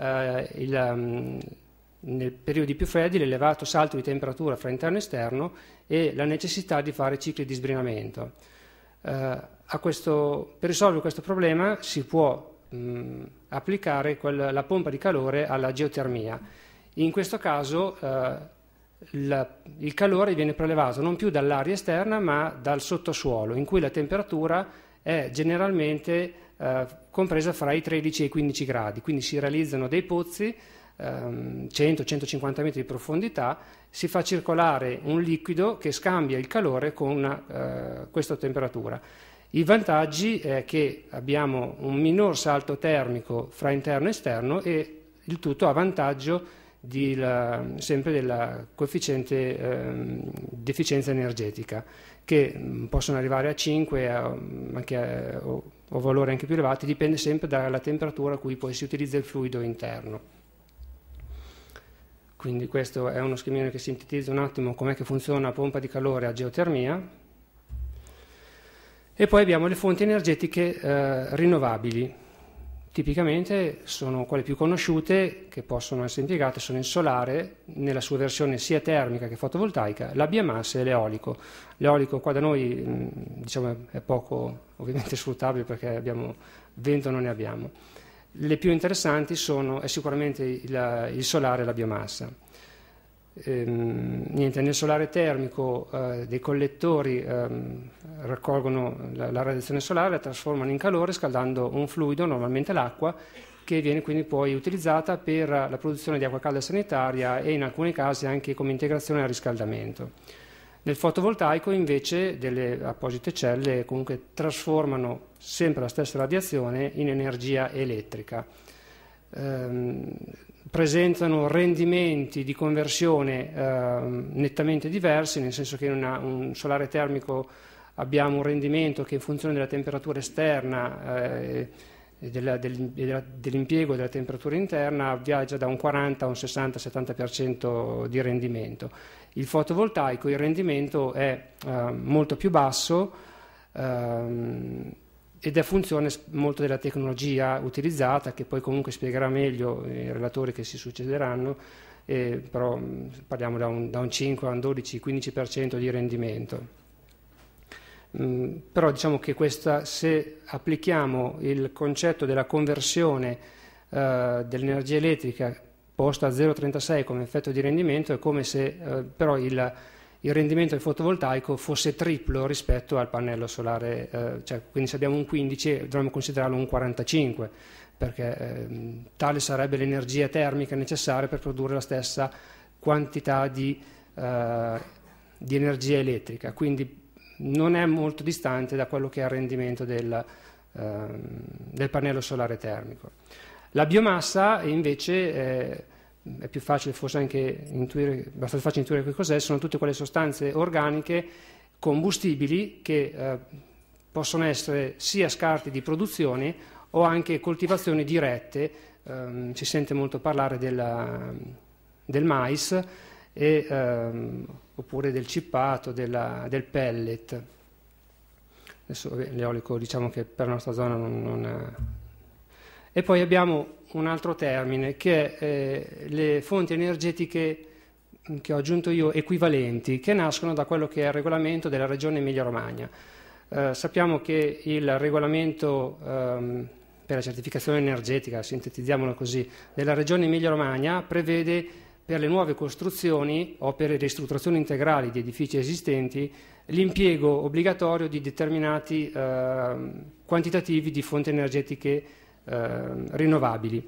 eh, il, um, ehm, nei periodi più freddi l'elevato salto di temperatura fra interno e esterno e la necessità di fare cicli di sbrinamento. Eh, questo, per risolvere questo problema si può mh, applicare quel, la pompa di calore alla geotermia. In questo caso eh, il, il calore viene prelevato non più dall'aria esterna ma dal sottosuolo in cui la temperatura è è generalmente eh, compresa fra i 13 e i 15 gradi, quindi si realizzano dei pozzi ehm, 100-150 metri di profondità, si fa circolare un liquido che scambia il calore con eh, questa temperatura. I vantaggi è che abbiamo un minor salto termico fra interno e esterno e il tutto a vantaggio la, sempre del coefficiente ehm, di efficienza energetica che mm, possono arrivare a 5 a, anche a, o, o valori anche più elevati, dipende sempre dalla temperatura a cui poi si utilizza il fluido interno. Quindi questo è uno schemino che sintetizza un attimo com'è che funziona la pompa di calore a geotermia. E poi abbiamo le fonti energetiche eh, rinnovabili. Tipicamente sono quelle più conosciute che possono essere impiegate, sono il solare nella sua versione sia termica che fotovoltaica, la biomassa e l'eolico. L'eolico qua da noi mm, diciamo, è poco ovviamente sfruttabile perché abbiamo, vento non ne abbiamo. Le più interessanti sono, è sicuramente il, il solare e la biomassa. Ehm, niente, nel solare termico eh, dei collettori ehm, raccolgono la, la, radiazione solare, la trasformano in calore scaldando un fluido, normalmente l'acqua, che viene quindi poi utilizzata per la produzione di acqua calda sanitaria e in alcuni casi anche come integrazione al riscaldamento. Nel fotovoltaico invece delle apposite celle comunque trasformano sempre la stessa radiazione in energia elettrica ehm, presentano rendimenti di conversione ehm, nettamente diversi, nel senso che in una, un solare termico abbiamo un rendimento che in funzione della temperatura esterna eh, e, dell'impiego della temperatura interna viaggia da un 40 a un 60-70% di rendimento. Il fotovoltaico, il rendimento è eh, molto più basso. Ehm, ed è funzione molto della tecnologia utilizzata, che poi comunque spiegherà meglio i relatori che si succederanno, eh, però mm, parliamo da un, da un 5 a un 12-15% di rendimento. Mm, però diciamo che questa, se applichiamo il concetto della conversione eh, dell'energia elettrica posta a 0,36 come effetto di rendimento, è come se eh, però il il rendimento del fotovoltaico fosse triplo rispetto al pannello solare, eh, cioè, quindi se abbiamo un 15 dovremmo considerarlo un 45 perché eh, tale sarebbe l'energia termica necessaria per produrre la stessa quantità di, eh, di, energia elettrica, quindi non è molto distante da quello che è il rendimento del, ehm, del pannello solare termico. La biomassa invece è più facile forse anche intuire, abbastanza facile intuire che cos'è, sono tutte quelle sostanze organiche combustibili che eh, possono essere sia scarti di produzione o anche coltivazioni dirette, eh, si sente molto parlare della, del mais e, eh, oppure del cippato, della, del pellet. Adesso l'eolico diciamo che per la nostra zona non, non, e poi abbiamo un altro termine che è eh, le fonti energetiche mm, che ho aggiunto io equivalenti, che nascono da quello che è il regolamento della regione Emilia-Romagna. Eh, sappiamo che il regolamento ehm, per la certificazione energetica, sintetizziamolo così, della regione Emilia-Romagna prevede per le nuove costruzioni o per le ristrutturazioni integrali di edifici esistenti l'impiego obbligatorio di determinati ehm, quantitativi di fonti energetiche Ehm, rinnovabili.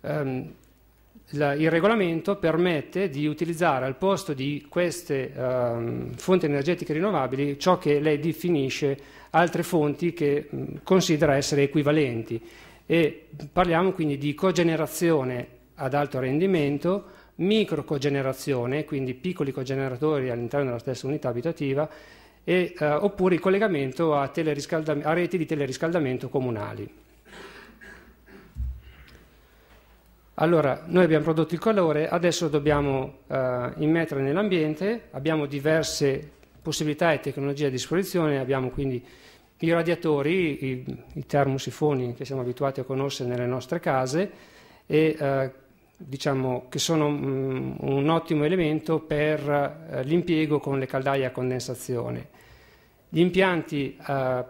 Um, la, il regolamento permette di utilizzare al posto di queste um, fonti energetiche rinnovabili ciò che lei definisce altre fonti che mh, considera essere equivalenti e parliamo quindi di cogenerazione ad alto rendimento, microcogenerazione, quindi piccoli cogeneratori all'interno della stessa unità abitativa e, uh, oppure il collegamento a, a reti di teleriscaldamento comunali. Allora, noi abbiamo prodotto il calore, adesso lo dobbiamo eh, immettere nell'ambiente, abbiamo diverse possibilità e tecnologie a disposizione, abbiamo quindi i radiatori, i, i termosifoni che siamo abituati a conoscere nelle nostre case e eh, diciamo che sono mh, mm, un ottimo elemento per eh, l'impiego con le caldaie a condensazione. Gli impianti a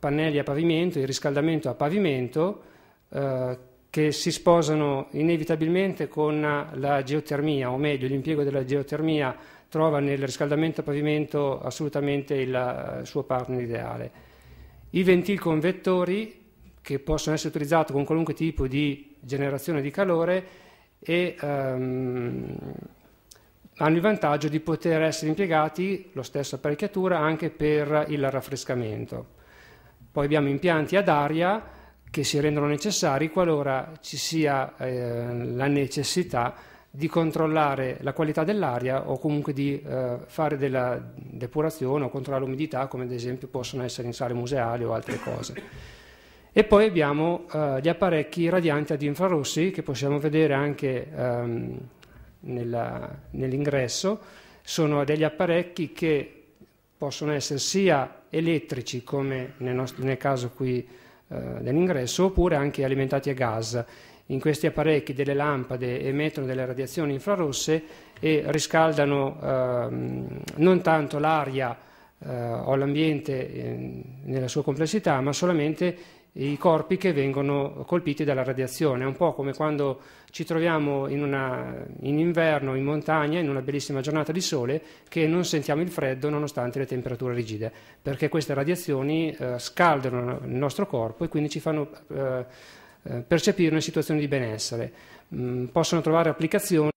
pannelli a pavimento, il riscaldamento a pavimento eh, che si sposano inevitabilmente con la geotermia, o meglio l'impiego della geotermia trova nel riscaldamento a pavimento assolutamente il eh, suo partner ideale. I ventil vettori, che possono essere utilizzati con qualunque tipo di generazione di calore e um, hanno il vantaggio di poter essere impiegati, lo stesso apparecchiatura, anche per il raffrescamento. Poi abbiamo impianti ad aria che si rendono necessari qualora ci sia eh, la necessità di controllare la qualità dell'aria o comunque di eh, fare della depurazione o controllare l'umidità, come ad esempio possono essere in sale museali o altre cose. E poi abbiamo eh, gli apparecchi radianti ad infrarossi che possiamo vedere anche ehm, nell'ingresso. Sono degli apparecchi che possono essere sia elettrici, come nel, nostro, nel caso qui dell'ingresso eh, oppure anche alimentati a gas. In questi apparecchi delle lampade emettono delle radiazioni infrarosse e riscaldano ehm, non tanto l'aria eh, o l'ambiente eh, nella sua complessità, ma solamente i corpi che vengono colpiti dalla radiazione. È un po' come quando ci troviamo in, una, in, inverno, in montagna, in una bellissima giornata di sole, che non sentiamo il freddo nonostante le temperature rigide, perché queste radiazioni eh, scaldano il nostro corpo e quindi ci fanno eh, eh percepire una situazione di benessere. Mm, possono trovare applicazioni